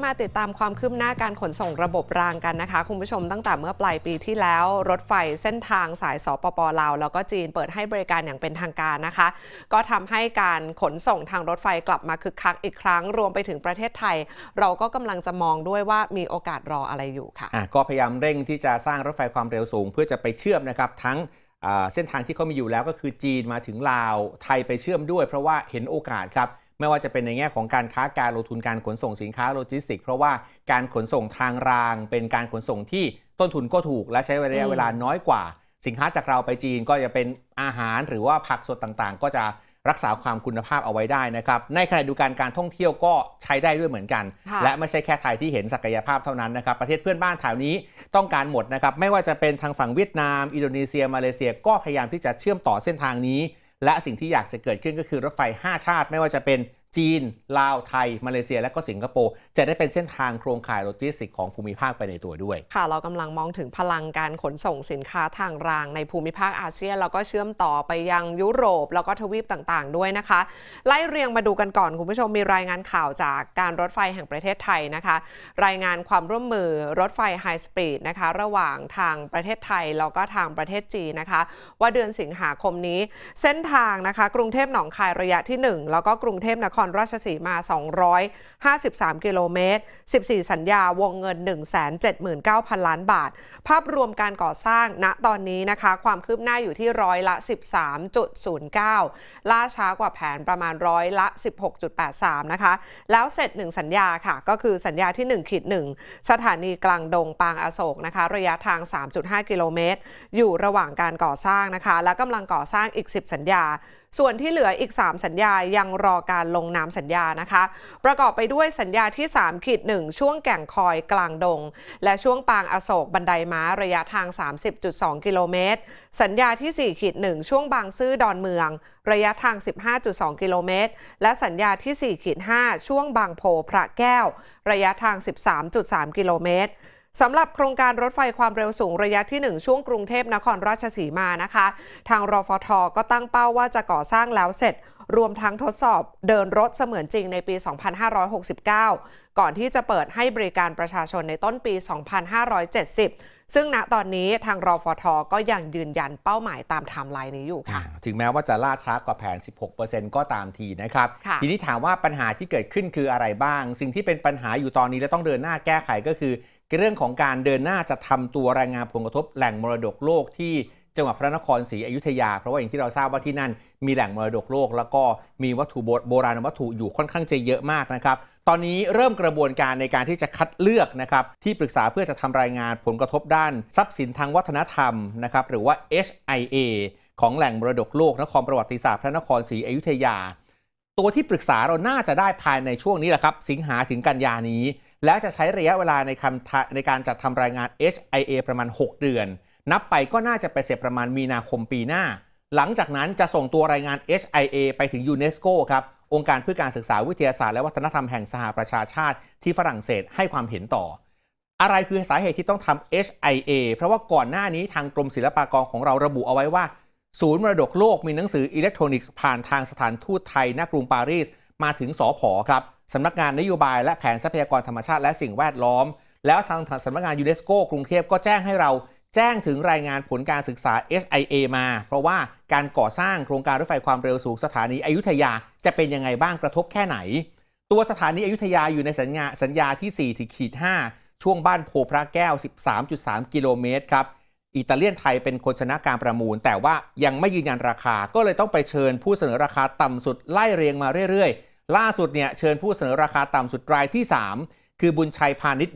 มาติดตามความคืบหน้าการขนส่งระบบรางกันนะคะคุณผู้ชมตั้งแต่ เมื่อปลายปีที่แล้วรถไฟเส้นทางสายสปปลาวแล้วก็จีนเปิดให้บริการอย่างเป็นทางการนะคะ ก็ทำให้การขนส่งทางรถไฟกลับมาคึกคักอีกครั้งรวมไปถึงประเทศไทย เราก็กำลังจะมองด้วยว่ามีโอกาสรออะไรอยู่ค่ะะก็พยายามเร่งที่จะสร้างรถไฟความเร็วสูง เพื่อจะไปเชื่อมนะครับ ทั้งเส้นทางที่เขามีอยู่แล้วก็คือจีนมาถึงลาวไทยไปเชื่อมด้วย เพราะว่าเห็นโอกาสครับไม่ว่าจะเป็นในแง่ของการค้าการลงทุนการขนส่งสินค้าโลจิสติกเพราะว่าการขนส่งทางรางเป็นการขนส่งที่ต้นทุนก็ถูก และใช้ระยะเวลาน้อยกว่าสินค้าจากเราไปจีนก็จะเป็นอาหารหรือว่าผักสดต่างๆ ก็จะรักษาความคุณภาพเอาไว้ได้นะครับ ในขณะเดียวกันการท่องเที่ยวก็ใช้ได้ด้วยเหมือนกัน และไม่ใช่แค่ไทยที่เห็นศักยภาพเท่านั้นนะครับประเทศเพื่อนบ้านแถวนี้ต้องการหมดนะครับ ไม่ว่าจะเป็นทางฝั่งเวียดนาม อินโดนีเซีย มาเลเซียก็พยายามที่จะเชื่อมต่อเส้นทางนี้และสิ่งที่อยากจะเกิดขึ้นก็คือรถไฟ 5 ชาติไม่ว่าจะเป็นจีน ลาว ไทย มาเลเซีย และก็สิงคโปร์ จะได้เป็นเส้นทางโครงข่ายโลจิสติกของภูมิภาคไปในตัวด้วย ค่ะ เรากำลังมองถึงพลังการขนส่งสินค้าทางรางในภูมิภาคอาเซียนแล้วก็เชื่อมต่อไปยังยุโรป แล้วก็ทวีปต่างๆ ด้วยนะคะ ไล่เรียงมาดูกันก่อน คุณผู้ชมมีรายงานข่าวจากการรถไฟแห่งประเทศไทยนะคะ รายงานความร่วมมือรถไฟไฮสปีดนะคะระหว่างทางประเทศไทยแล้วก็ทางประเทศจีนนะคะ ว่าเดือนสิงหาคมนี้ เส้นทางนะคะกรุงเทพหนองคายระยะที่ 1 แล้วก็กรุงเทพนครครราชสีมา 253 กิโลเมตร 14 สัญญาวงเงิน 179,000 ล้านบาท ภาพรวมการก่อสร้าง ณ ตอนนี้นะคะ ความคืบหน้าอยู่ที่ร้อยละ 13.09 ล่าช้ากว่าแผนประมาณร้อยละ 16.83 นะคะ แล้วเสร็จ 1 สัญญาค่ะ ก็คือสัญญาที่1ขีด1 สถานีกลางดงปางอโศกนะคะ ระยะทาง 3.5 กิโลเมตร อยู่ระหว่างการก่อสร้างนะคะ และกำลังก่อสร้างอีก 10 สัญญาส่วนที่เหลืออีก 3 สัญญายังรอการลงนามสัญญานะคะ ประกอบไปด้วยสัญญาที่ 3ขีด1 ช่วงแก่งคอยกลางดงและช่วงปางอโศกบันไดม้าระยะทาง 30.2 กิโลเมตร สัญญาที่4ขีด1ช่วงบางซื่อดอนเมือง ระยะทาง15.2กิโลเมตรและสัญญาที่4ขีด5ช่วงบางโพพระแก้ว ระยะทาง 13.3 กิโลเมตรสำหรับโครงการรถไฟความเร็วสูงระยะที่ 1 ช่วงกรุงเทพนครราชสีมานะคะ ทางรฟท ก็ตั้งเป้าว่าจะก่อสร้างแล้วเสร็จ รวมทั้งทดสอบเดินรถเสมือนจริงในปี 2569 ก่อนที่จะเปิดให้บริการประชาชนในต้นปี 2570 ซึ่งณตอนนี้ทางรอฟท ก็ยังยืนยันเป้าหมายตามไทม์ไลน์นี้อยู่ค่ะถึงแม้ว่าจะล่าช้ากว่าแผน 16%ก็ตามทีนะครับ ทีนี้ถามว่าปัญหาที่เกิดขึ้นคืออะไรบ้าง สิ่งที่เป็นปัญหาอยู่ตอนนี้และต้องเดินหน้าแก้ไขก็คือเรื่องของการเดินหน้าจะทำตัวแรงงานผลกระทบ แหล่งมรดกโลกที่จังหวัดพระนครศรีอยุธยา เพราะว่าอย่างที่เราทราบว่าที่นั่น มีแหล่งมรดกโลก แล้วก็มีวัตถุโบราณวัตถุอยู่ค่อนข้างจะเยอะมากนะครับ ตอนนี้เริ่มกระบวนการในการที่จะคัดเลือกนะครับ ที่ปรึกษาเพื่อจะทำรายงานผลกระทบด้าน ทรัพย์สินทางวัฒนธรรมนะครับหรือว่า HIA ของแหล่งมรดกโลกนครประวัติศาสตร์พระนครศรีอยุธยา ตัวที่ปรึกษาเราน่าจะได้ภายในช่วงนี้แหละครับสิงหาถึงกันยานี้แล้วจะใช้ระยะเวลาในคำในการจัดทำรายงาน HIA ประมาณ 6 เดือน นับไปก็น่าจะไปเสร็จประมาณมีนาคมปีหน้า หลังจากนั้นจะส่งตัวรายงาน HIA ไปถึงยูเนสโกครับ องค์การเพื่อการศึกษาวิทยาศาสตร์และวัฒนธรรมแห่งสหประชาชาติ ที่ฝรั่งเศสให้ความเห็นต่อ อะไรคือสาเหตุที่ต้องทำ HIA เพราะว่าก่อนหน้านี้ทางกรมศิลปากรของเราระบุเอาไว้ว่า ศูนย์มรดกโลกมีหนังสืออิเล็กทรอนิกส์ผ่านทางสถานทูตไทยณกรุงปารีสมาถึงสอพอครับสำนักงานนโยบายและแผนทรัพยากรธรรมชาติและสิ่งแวดล้อม แล้วทางสำนักงานยูเนสโกกรุงเทพก็แจ้งให้เราแจ้งถึงรายงานผลการศึกษา s i a มา เพราะว่าการก่อสร้างโครงการรถไฟความเร็วสูง สถานีอยุธยา จะเป็นยังไงบ้างกระทบแค่ไหน ตัวสถานีอยุธยาอยู่ในสัญญาสัญญาที่4ถึงขีด5ช่วงบ้านโพพระแก้ว 13.3กิโลเมตรครับอิตาเลียนไทยเป็นคนชนะการประมูล แต่ว่ายังไม่ยืนยันราคาก็เลยต้องไปเชิญ ผู้เสนอราคาต่ำสุดไล่เรียงมาเรื่อยล่าสุดเนี่ยเชิญผู้เสนอราคาต่ำสุดรายที่ 3คือบุญชัยพาณิชย์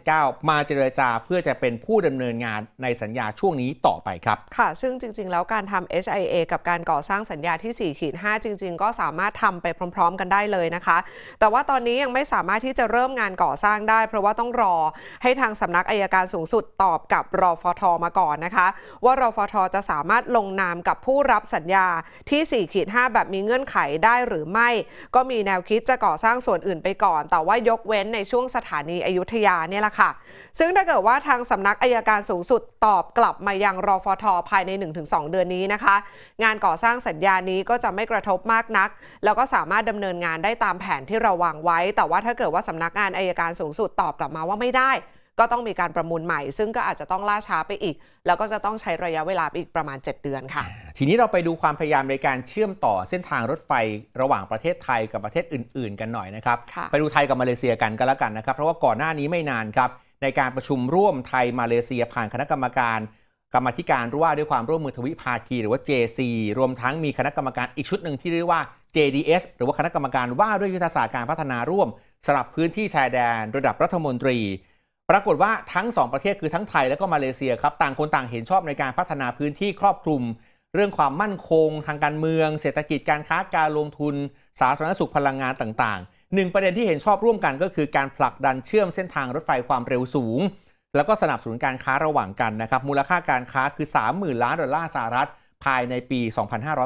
1979 มาเจรจาเพื่อจะเป็นผู้ดำเนินงานในสัญญาช่วงนี้ต่อไปครับ ค่ะ ซึ่งจริงๆแล้วการทำ HIA กับการก่อสร้างสัญญาที่ 4 ขีด 5 จริง ๆ ก็สามารถทำไปพร้อม ๆ กันได้เลยนะคะ แต่ว่าตอนนี้ยังไม่สามารถที่จะเริ่มงานก่อสร้างได้ เพราะว่าต้องรอให้ทางสำนักอายการสูงสุดตอบกับรอฟทอมาก่อนนะคะ ว่ารอฟทอจะสามารถลงนามกับผู้รับสัญญาที่4ขีด5แบบมีเงื่อนไขได้หรือไม่ ก็มีแนวคิดจะก่อสร้างส่วนอื่นไปก่อน แต่ว่ายกเว้นในช่วงงสถานีอยุธยาเนี่ยแหละค่ะ ซึ่งถ้าเกิดว่าทางสำนักอายการสูงสุดตอบกลับมายังรอฟอทภายใน 1-2 เดือนนี้นะคะ งานก่อสร้างสัญญานี้ก็จะไม่กระทบมากนัก แล้วก็สามารถดำเนินงานได้ตามแผนที่เราวางไว้ แต่ว่าถ้าเกิดว่าสำนักงานอายการสูงสุดตอบกลับมาว่าไม่ได้ก็ต้องมีการประมูลใหม่ซึ่งก็อาจจะต้องล่าช้าไปอีก แล้วก็จะต้องใช้ระยะเวลาอีกประมาณ 7 เดือนค่ะ ทีนี้เราไปดูความพยายามในการเชื่อมต่อเส้นทางรถไฟระหว่างประเทศไทยกับประเทศอื่นๆกันหน่อยนะครับ ไปดูไทยกับมาเลเซียกันก็แล้วกันนะครับ เพราะว่าก่อนหน้านี้ไม่นานครับในการประชุมร่วมไทยมาเลเซีย ผ่านคณะกรรมการกรรมธิการว่าด้วยความร่วมมือทวิภาคีหรือว่า JC รวมทั้งมีคณะกรรมการอีกชุดหนึ่งที่เรียกว่า JDS หรือว่าคณะกรรมการว่าด้วยยุทธศาสตร์การพัฒนาร่วมสำหรับพื้นที่ชายแดน ระดับรัฐมนตรีปรากฏว่าทั้ง2ประเทศคือทั้งไทยและก็มาเลเซียครับต่างคนต่างเห็นชอบในการพัฒนาพื้นที่ครอบคลุม เรื่องความมั่นคง ทางการเมือง เศรษฐกิจการค้าการลงทุน สาธารณสุขพลังงานต่างๆหนึ่งประเด็นที่เห็นชอบร่วมกัน ก็คือการผลักดันเชื่อมเส้นทางรถไฟความเร็วสูง แล้วก็สนับสนุนการค้าระหว่างกันนะครับมูลค่าการค้าคือ 30,000ล้านดอลลาร์สหรัฐภายในปี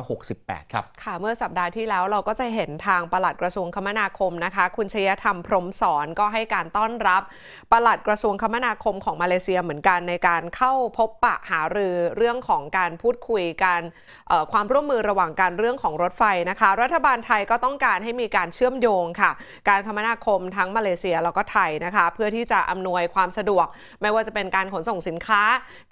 2568 ครับ ค่ะ เมื่อสัปดาห์ที่แล้วเราก็จะเห็นทางปลัดกระทรวงคมนาคมนะคะ คุณชยธรรมพรมสอนก็ให้การต้อนรับปลัดกระทรวงคมนาคมของมาเลเซียเหมือนกันในการเข้าพบปะหารือเรื่องของการพูดคุย การความร่วมมือระหว่างการเรื่องของรถไฟนะคะ รัฐบาลไทยก็ต้องการให้มีการเชื่อมโยงค่ะ การคมนาคมทั้งมาเลเซียแล้วก็ไทยนะคะเพื่อที่จะอำนวยความสะดวก ไม่ว่าจะเป็นการขนส่งสินค้า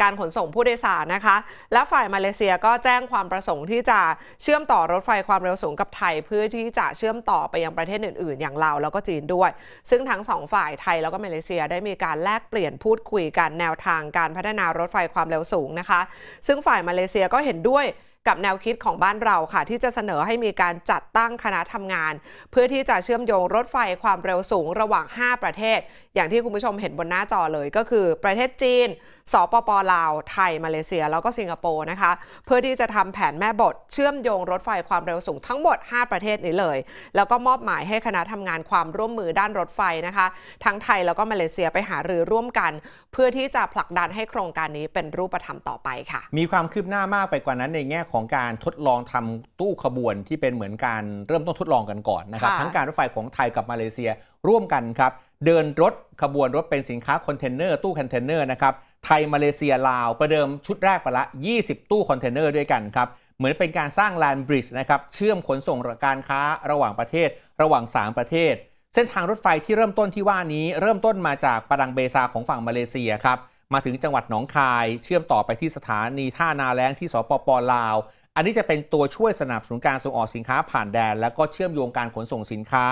การขนส่งผู้โดยสารนะคะ และฝ่ายมาเลเซียก็แจ้งความประสงค์ที่จะเชื่อมต่อรถไฟความเร็วสูงกับไทย เพื่อที่จะเชื่อมต่อไปยังประเทศอื่น ๆ อย่างลาวแล้วก็จีนด้วย ซึ่งทั้งสองฝ่ายไทยแล้วก็มาเลเซียได้มีการแลกเปลี่ยนพูดคุยกันแนวทางการพัฒนารถไฟความเร็วสูงนะคะ ซึ่งฝ่ายมาเลเซียก็เห็นด้วยกับแนวคิดของบ้านเราค่ะ ที่จะเสนอให้มีการจัดตั้งคณะทำงาน เพื่อที่จะเชื่อมโยงรถไฟความเร็วสูง ระหว่าง 5 ประเทศอย่างที่คุณผู้ชมเห็นบนหน้าจอเลยก็คือ ประเทศจีน สปปลาว ไทย มาเลเซียแล้วก็สิงคโปร์นะคะ เพื่อที่จะทำแผนแม่บท เชื่อมโยงรถไฟความเร็วสูงทั้งหมด 5 ประเทศนี้เลย แล้วก็มอบหมายให้คณะทำงานความร่วมมือด้านรถไฟนะคะ ทั้งไทยแล้วก็มาเลเซียไปหารือร่วมกัน เพื่อที่จะผลักดันให้โครงการนี้เป็นรูปธรรมต่อไปค่ะ มีความคืบหน้ามากไปกว่านั้นในแง่ของการทดลองทำตู้ขบวนที่เป็นเหมือนการเริ่มต้นทดลองกันก่อนนะครับ ทั้งการรถไฟของไทยกับมาเลเซียร่วมกันครับเดินรถ ขบวนรถเป็นสินค้าคอนเทนเนอร์ตู้คอนเทนเนอร์นะครับ ไทยมาเลเซีย ลาว ประเดิมชุดแรกไปละ 20 ตู้คอนเทนเนอร์ด้วยกันครับ เหมือนเป็นการสร้างแลนบริดจ์นะครับ เชื่อมขนส่งการค้าระหว่างประเทศระหว่าง 3 ประเทศ เส้นทางรถไฟที่เริ่มต้นที่ว่านี้ เริ่มต้นมาจากปรังเบซาของฝั่งมาเลเซียครับ มาถึงจังหวัดหนองคาย เชื่อมต่อไปที่สถานีท่านาแล้งที่สปปลาวอันนี้จะเป็นตัวช่วยสนับสนุนการส่งออกสินค้าผ่านแดน และก็เชื่อมโยงการขนส่งสินค้า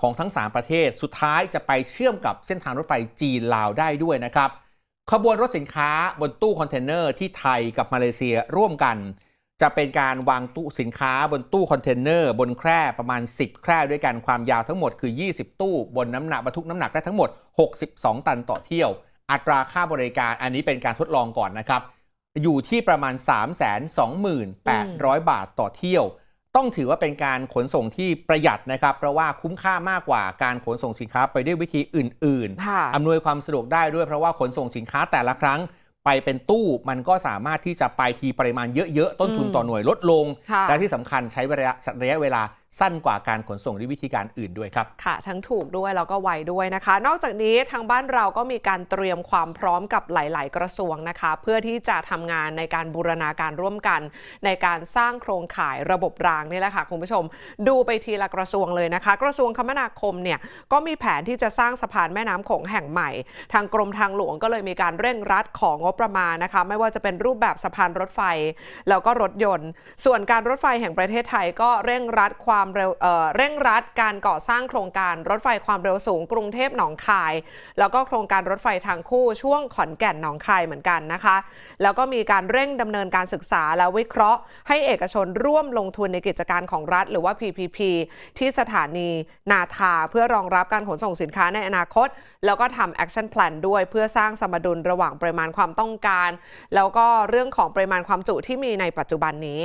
ของทั้ง3ประเทศสุดท้ายจะไปเชื่อมกับเส้นทางรถไฟจีนลาวได้ด้วยนะครับขบวนรถสินค้าบนตู้คอนเทนเนอร์ที่ไทยกับมาเลเซียร่วมกัน จะเป็นการวางตู้สินค้าบนตู้คอนเทนเนอร์บนแคร่ประมาณ 10 แคร่ด้วยกัน ความยาวทั้งหมดคือ 20 ตู้บนน้ำหนักบรรทุกน้ำหนักได้ทั้งหมด 62 ตันต่อเที่ยว อัตราค่าบริการอันนี้เป็นการทดลองก่อนนะครับอยู่ที่ประมาณ3 2 8 0 0 บาทต่อเที่ยวต้องถือว่าเป็นการขนส่งที่ประหยัดนะครับเพราะว่าคุ้มค่ามากกว่าการขนส่งสินค้าไปด้วยวิธีอื่นๆอำนวยความสะดวกได้ด้วยเพราะว่าขนส่งสินค้าแต่ละครั้งไปเป็นตู้มันก็สามารถที่จะไปทีปริมาณเยอะๆต้นทุนต่อหน่วยลดลง และที่สำคัญใช้ระยะเวลาสั้นกว่าการขนส่งด้วยวิธีการอื่นด้วยครับ ค่ะ ทั้งถูกด้วยแล้วก็ไวด้วยนะคะ นอกจากนี้ทางบ้านเราก็มีการเตรียมความพร้อมกับหลาย ๆ กระทรวงนะคะเพื่อที่จะทำงานในการบูรณาการร่วมกัน ในการสร้างโครงข่ายระบบรางนี่แหละค่ะคุณผู้ชมดูไปทีละกระทรวงเลยนะคะ กระทรวงคมนาคมเนี่ยก็มีแผนที่จะสร้างสะพานแม่น้ำโขงแห่งใหม่ ทางกรม ทางหลวงก็เลยมีการเร่งรัดของงบประมาณนะคะไม่ว่าจะเป็นรูปแบบสะพานรถไฟ แล้วก็รถยนต์ ส่วนการรถไฟแห่งประเทศไทย ก็เร่งรัดความความเร็วเเร่งรัดการก่อสร้างโครงการรถไฟความเร็วสูงกรุงเทพหนองคาย แล้วก็โครงการรถไฟทางคู่ช่วงขอนแก่นหนองคายเหมือนกันนะคะแล้วก็มีการเร่งดำเนินการศึกษาและวิเคราะห์ให้เอกชนร่วมลงทุนในกิจการของรัฐ หรือว่า PPP ที่สถานี นาทาเพื่อรองรับการขนส่งสินค้าในอนาคต แล้วก็ทำแอคชั่นแพลนด้วยเพื่อสร้างสมดุลระหว่างปริมาณความต้องการ แล้วก็เรื่องของปริมาณความจุที่มีในปัจจุบันนี้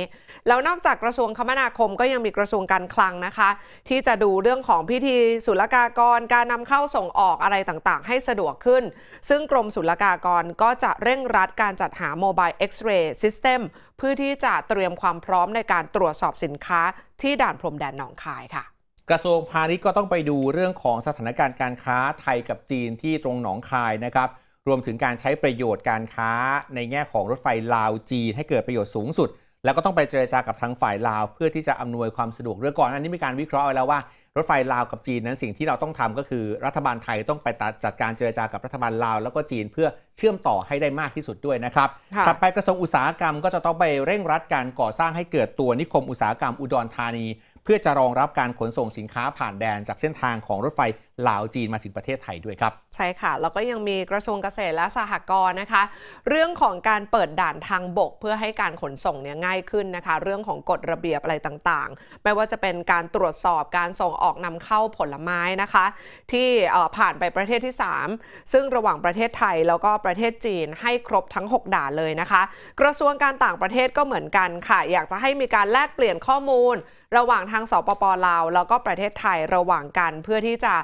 แล้วนอกจากกระทรวงคมนาคมก็ยังมีกระทรวงการคลังนะคะที่จะดูเรื่องของพิธีศุลกากรการนำเข้าส่งออกอะไรต่างๆ ให้สะดวกขึ้น ซึ่งกรมศุลกากรก็จะเร่งรัดการจัดหาโมบายเอ็กซเรย์ซิสเต็มเพื่อที่จะเตรียมความพร้อมในการตรวจสอบสินค้าที่ด่านพรมแดนหนองคายค่ะ กระทรวงพาณิชย์ก็ต้องไปดูเรื่องของสถานการณ์การค้าไทยกับจีนที่ตรงหนองคายนะครับรวมถึงการใช้ประโยชน์การค้าในแง่ของรถไฟลาวจีนให้เกิดประโยชน์สูงสุดแล้วก็ต้องไปเจรจากับทางฝ่ายลาวเพื่อที่จะอำนวยความสะดวกเรื่องก่อนอันนี้มีการวิเคราะห์ไว้แล้วว่า รถไฟลาวกับจีนนั้นสิ่งที่เราต้องทำก็คือรัฐบาลไทยต้องไปจัดการเจรจากับรัฐบาลลาวแล้วก็จีนเพื่อเชื่อมต่อให้ได้มากที่สุดด้วยนะครับถัดไปกระทรวงอุตสาหกรรมก็จะต้องไปเร่งรัดการก่อสร้างให้เกิดตัวนิคมอุตสาหกรรมอุดรธานีเพื่อจะรองรับการขนส่งสินค้าผ่านแดนจากเส้นทางของรถไฟลาวจีนมาถึงประเทศไทยด้วยครับ ใช่ค่ะ แล้วก็ยังมีกระทรวงเกษตรและสหกรณ์นะคะ เรื่องของการเปิดด่านทางบก เพื่อให้การขนส่งเนี่ยง่ายขึ้นนะคะ เรื่องของกฎระเบียบอะไรต่างๆไม่ว่าจะเป็นการตรวจสอบการส่งออกนำเข้าผลไม้นะคะ ที่ผ่านไปประเทศที่ 3 ซึ่งระหว่างประเทศไทยแล้วก็ประเทศจีนให้ครบทั้ง 6 ด่านเลยนะคะ กระทรวงการต่างประเทศก็เหมือนกันค่ะ อยากจะให้มีการแลกเปลี่ยนข้อมูลระหว่างทางสปปลาวแล้วก็ประเทศไทยระหว่างกันเพื่อที่จะ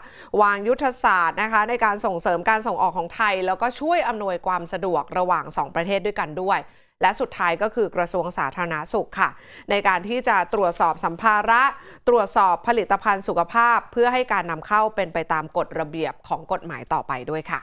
วางยุทธศาสตร์นะคะ ในการส่งเสริมการส่งออกของไทยแล้วก็ช่วยอำนวยความสะดวกระหว่าง 2 ประเทศด้วยกันด้วย และสุดท้ายก็คือกระทรวงสาธารณาสุขค่ะ ในการที่จะตรวจสอบสัมภาระ ตรวจสอบผลิตภัณฑ์สุขภาพ เพื่อให้การนำเข้าเป็นไปตามกฎระเบียบของกฎหมายต่อไปด้วยค่ะ